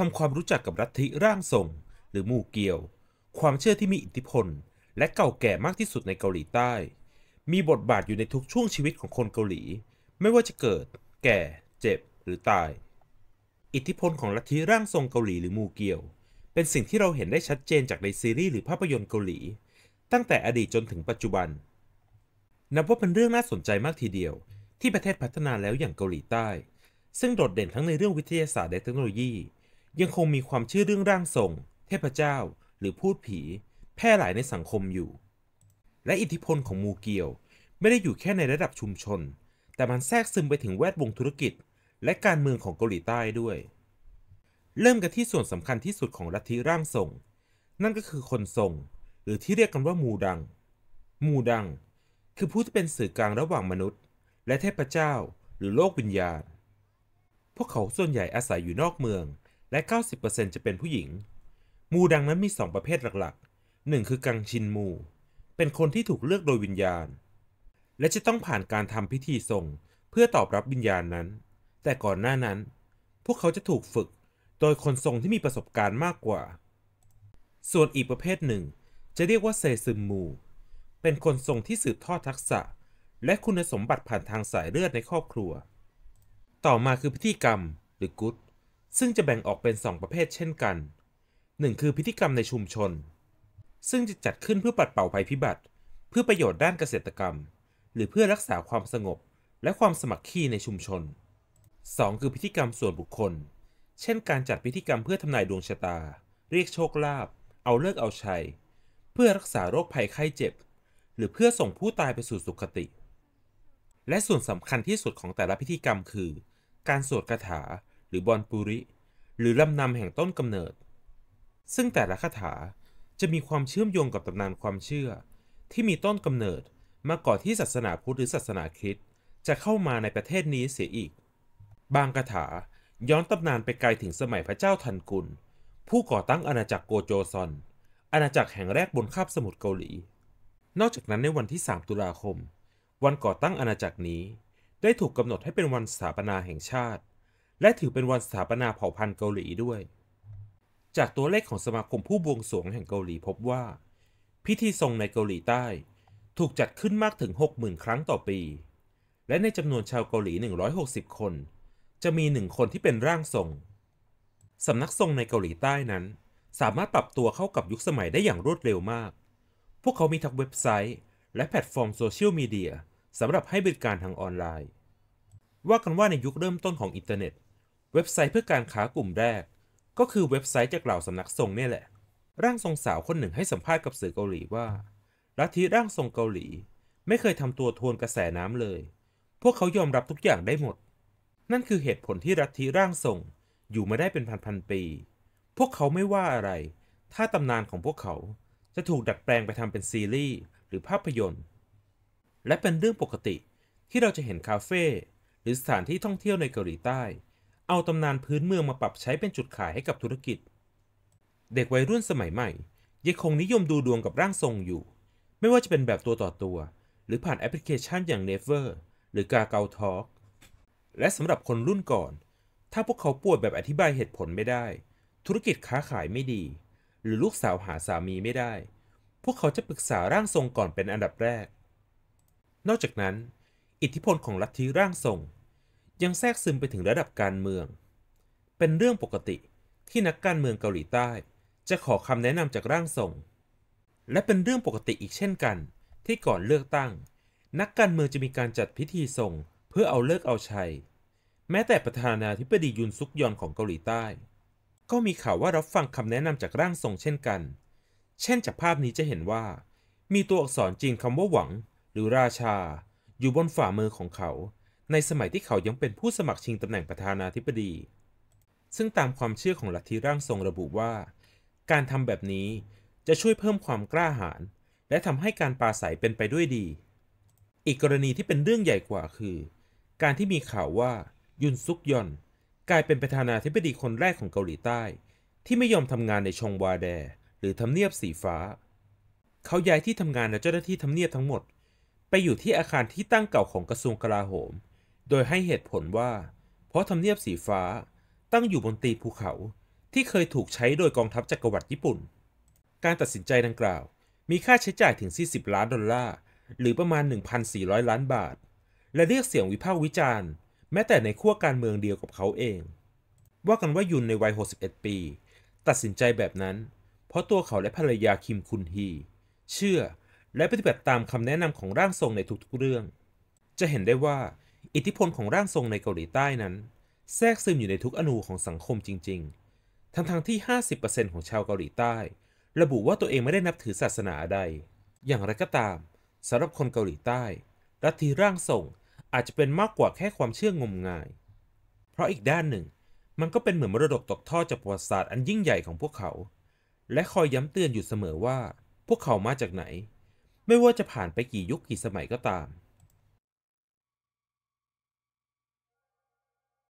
ทำความรู้จักกับลัทธิร่างทรงหรือมูเกียว ความเชื่อที่มีอิทธิพล และเก่าแก่มากที่สุดในเกาหลีใต้ มีบทบาทอยู่ในทุกช่วงชีวิตของคนเกาหลี ไม่ว่าจะเกิด แก่ เจ็บ หรือตาย อิทธิพลของลัทธิร่างทรงเกาหลีหรือมูเกียว เป็นสิ่งที่เราเห็นได้ชัดเจนจากในซีรีส์หรือภาพยนตร์เกาหลี ตั้งแต่อดีตจนถึงปัจจุบันนับว่าเป็นเรื่องน่าสนใจมากทีเดียว ที่ประเทศพัฒนาแล้วอย่างเกาหลีใต้ ซึ่งโดดเด่นทั้งในเรื่องวิทยาศาสตร์และเทคโนโลยียังคงมีความเชื่อเรื่องร่างทรง เทพเจ้า หรือพูดผี แพร่หลายในสังคมอยู่ และอิทธิพลของมูเกียว ไม่ได้อยู่แค่ในระดับชุมชน แต่มันแทรกซึมไปถึงแวดวงธุรกิจ และการเมืองของเกาหลีใต้ด้วย เริ่มกันที่ส่วนสำคัญที่สุดของลัทธิร่างทรง นั่นก็คือคนทรงหรือที่เรียกกันว่ามูดัง มูดัง คือผู้ที่เป็นสื่อกลางระหว่างมนุษย์ และเทพเจ้า หรือโลกวิญญาณ พวกเขาส่วนใหญ่อาศัยอยู่นอกเมืองและ 90%จะเป็นผู้หญิง มูดังนั้นมี 2 ประเภทหลักๆ 1 คือกังชินมู เป็นคนที่ถูกเลือกโดยวิญญาณ และจะต้องผ่านการทำพิธีส่งเพื่อตอบรับวิญญาณนั้น แต่ก่อนหน้านั้น พวกเขาจะถูกฝึกโดยคนทรงที่มีประสบการณ์มากกว่า ส่วนอีกประเภทหนึ่ง จะเรียกว่าเซซึมมู เป็นคนทรงที่สืบทอดทักษะ และคุณสมบัติผ่านทางสายเลือดในครอบครัว ต่อมาคือพิธีกรรมหรือกุ๊ซึ่งจะแบ่งออกเป็น 2 ประเภทเช่นกัน 1. คือพิธีกรรมในชุมชน ซึ่งจะจัดขึ้นเพื่อปัดเป่าภัยพิบัติ เพื่อประโยชน์ด้านเกษตรกรรม หรือเพื่อรักษาความสงบและความสมัครขีในชุมชน 2. คือพิธีกรรมส่วนบุคคล เช่นการจัดพิธีกรรมเพื่อทำนายดวงชะตา เรียกโชคลาภเอาเลิกเอาชัยเพื่อรักษาโรคภัยไข้เจ็บ หรือเพื่อส่งผู้ตายไปสู่สุคติ และส่วนสำคัญที่สุดของแต่ละพิธีกรรมคือ การสวดคาถาหรือบอนปุริ หรือลำนำแห่งต้นกำเนิด ซึ่งแต่ละคาถาจะมีความเชื่อมโยงกับตำนานความเชื่อ ที่มีต้นกำเนิดมาก่อนที่ศาสนาพุทธหรือศาสนาคริสต์จะเข้ามาในประเทศนี้เสียอีก บางคาถาย้อนตำนานไปไกลถึงสมัยพระเจ้าทันกุลผู้ก่อตั้งอาณาจักรโกโจซอนอาณาจักรแห่งแรกบนคาบสมุทรเกาหลี นอกจากนั้นในวันที่ 3 ตุลาคม วันก่อตั้งอาณาจักรนี้ ได้ถูกกำหนดให้เป็นวันสถาปนาแห่งชาติและถือเป็นวันสถาปนาเผ่าพันธุ์เกาหลีด้วย จากตัวเลขของสมาคมผู้บวงสรวงแห่งเกาหลีพบว่า พิธีทรงในเกาหลีใต้ ถูกจัดขึ้นมากถึง 60,000 ครั้งต่อปี และในจำนวนชาวเกาหลี 160 คน จะมีหนึ่งคนที่เป็นร่างทรงสำนักทรงในเกาหลีใต้นั้น สามารถปรับตัวเข้ากับยุคสมัยได้อย่างรวดเร็วมาก พวกเขามีทั้งเว็บไซต์ และแพลตฟอร์มโซเชียลมีเดียสำหรับให้บริการทางออนไลน์ ว่ากันว่าในยุคเริ่มต้นของอินเทอร์เน็ตเว็บไซต์เพื่อการค้ากลุ่มแรก ก็คือเว็บไซต์จากเหล่าสำนักทรงเนี่ยแหละ ร่างทรงสาวคนหนึ่งให้สัมภาษณ์กับสื่อเกาหลีว่าลัทธิร่างทรงเกาหลีไม่เคยทำตัวทวนกระแสน้ำเลย พวกเขายอมรับทุกอย่างได้หมด นั่นคือเหตุผลที่ลัทธิร่างทรงอยู่มาได้เป็นพันๆปี พวกเขาไม่ว่าอะไร ถ้าตำนานของพวกเขาจะถูกดัดแปลงไปทำเป็นซีรีส์หรือภาพยนตร์ และเป็นเรื่องปกติที่เราจะเห็นคาเฟ่หรือสถานที่ท่องเที่ยวในเกาหลีใต้เอาตำนานพื้นเมืองมาปรับใช้เป็นจุดขายให้กับธุรกิจ เด็กวัยรุ่นสมัยใหม่ยังคงนิยมดูดวงกับร่างทรงอยู่ ไม่ว่าจะเป็นแบบตัวต่อตัว หรือผ่านแอปพลิเคชันอย่าง Never หรือกาเกาทอล์กและสำหรับคนรุ่นก่อน ถ้าพวกเขาป่วยแบบอธิบายเหตุผลไม่ได้ ธุรกิจค้าขายไม่ดี หรือลูกสาวหาสามีไม่ได้ พวกเขาจะปรึกษาร่างทรงก่อนเป็นอันดับแรก นอกจากนั้น อิทธิพลของลัทธิร่างทรงยังแทรกซึมไปถึงระดับการเมือง เป็นเรื่องปกติที่นักการเมืองเกาหลีใต้ จะขอคำแนะนำจากร่างทรงและเป็นเรื่องปกติอีกเช่นกันที่ก่อนเลือกตั้ง นักการเมืองจะมีการจัดพิธีทรงเพื่อเอาเลิกเอาชัย แม้แต่ประธานาธิบดียุนซุกยอนของเกาหลีใต้ ก็มีข่าวว่ารับฟังคำแนะนำจากร่างทรงเช่นกัน เช่นจากภาพนี้จะเห็นว่า มีตัวอักษรจีนคำว่าหวัง หรือราชา อยู่บนฝ่ามือของเขาในสมัยที่เขายังเป็นผู้สมัครชิงตำแหน่งประธานาธิบดี ซึ่งตามความเชื่อของลัทธิร่างทรงระบุว่า การทำแบบนี้จะช่วยเพิ่มความกล้าหาญและทำให้การปราศัยเป็นไปด้วยดี อีกกรณีที่เป็นเรื่องใหญ่กว่าคือ การที่มีข่าวว่ายุนซุกยอนกลายเป็นประธานาธิบดีคนแรกของเกาหลีใต้ ที่ไม่ยอมทำงานในชงวาแด หรือทำเนียบสีฟ้า เขาย้ายที่ทำงานและเจ้าหน้าที่ทำเนียบทั้งหมด ไปอยู่ที่อาคารที่ตั้งเก่าของกระทรวงกลาโหมโดยให้เหตุผลว่า เพราะทำเนียบสีฟ้าตั้งอยู่บนตีภูเขาที่เคยถูกใช้โดยกองทัพจักรวรรดิญี่ปุ่น การตัดสินใจดังกล่าว มีค่าใช้จ่ายถึง40ล้านดอลลาร์หรือประมาณ 1,400 ล้านบาท และเรียกเสียงวิพากษ์วิจารณ์แม้แต่ในขั้วการเมืองเดียวกับเขาเองว่ากันว่ายุนในวัย61ปีตัดสินใจแบบนั้นเพราะตัวเขาและภรรยาคิมคุนฮีเชื่อและปฏิบัติตามคำแนะนำของร่างทรงในทุกๆเรื่องจะเห็นได้ว่าอิทธิพลของร่างทรงในเกาหลีใต้นั้น แทรกซึมอยู่ในทุกอนูของสังคมจริงๆ ทั้งๆทที่ 50%ของชาวเกาหลีใต้ ระบุว่าตัวเองไม่ได้นับถือศาสนาใด อย่างไรก็ตามสำหรับคนเกาหลีใต้ลัทธิร่างทรงอาจจะเป็นมากกว่าแค่ความเชื่องมงาย เพราะอีกด้านหนึ่งมันก็เป็นเหมือนมรดกตกทอดจากประวัติศาสตร์อันยิ่งใหญ่ของพวกเขา และคอยย้ำเตือนอยู่เสมอว่า พวกเขามาจากไหน ไม่ว่าจะผ่านไปกี่ยุคกี่สมัยก็ตาม